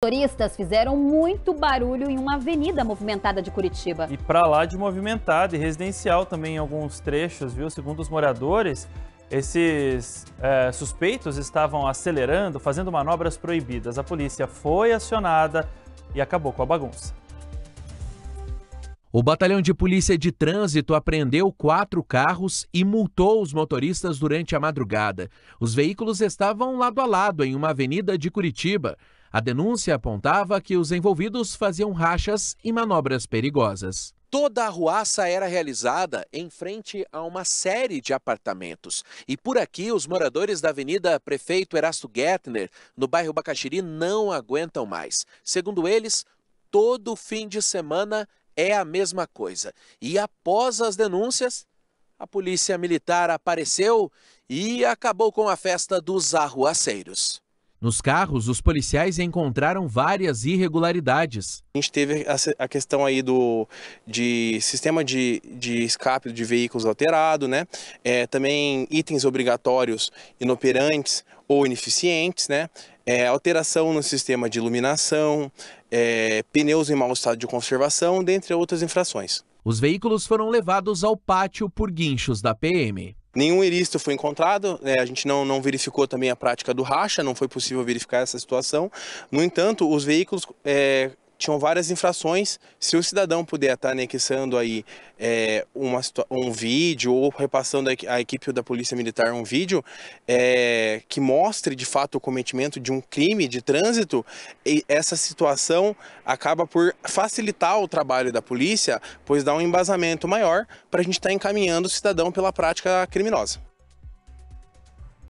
Motoristas fizeram muito barulho em uma avenida movimentada de Curitiba. E para lá de movimentada e residencial também em alguns trechos, viu? Segundo os moradores, esses é, suspeitos estavam acelerando, fazendo manobras proibidas. A polícia foi acionada e acabou com a bagunça. O Batalhão de Polícia de Trânsito apreendeu quatro carros e multou os motoristas durante a madrugada. Os veículos estavam lado a lado em uma avenida de Curitiba. A denúncia apontava que os envolvidos faziam rachas e manobras perigosas. Toda a arruaça era realizada em frente a uma série de apartamentos. E por aqui, os moradores da Avenida Prefeito Erasto Gettner, no bairro Bacaxiri, não aguentam mais. Segundo eles, todo fim de semana é a mesma coisa. E após as denúncias, a polícia militar apareceu e acabou com a festa dos arruaceiros. Nos carros, os policiais encontraram várias irregularidades. A gente teve a questão aí do de sistema de, de escape de veículos alterado, né? É, também itens obrigatórios inoperantes ou ineficientes, né? É, alteração no sistema de iluminação, é, pneus em mau estado de conservação, dentre outras infrações. Os veículos foram levados ao pátio por guinchos da PM. Nenhum eristo foi encontrado, né, a gente não, não verificou também a prática do racha, não foi possível verificar essa situação. No entanto, os veículos é, tinham várias infrações. Se o cidadão puder estar tá anexando aí é, uma, um vídeo ou repassando a equipe da Polícia Militar um vídeo é, que mostre de fato o cometimento de um crime de trânsito, essa situação acaba por facilitar o trabalho da polícia, pois dá um embasamento maior para a gente estar tá encaminhando o cidadão pela prática criminosa.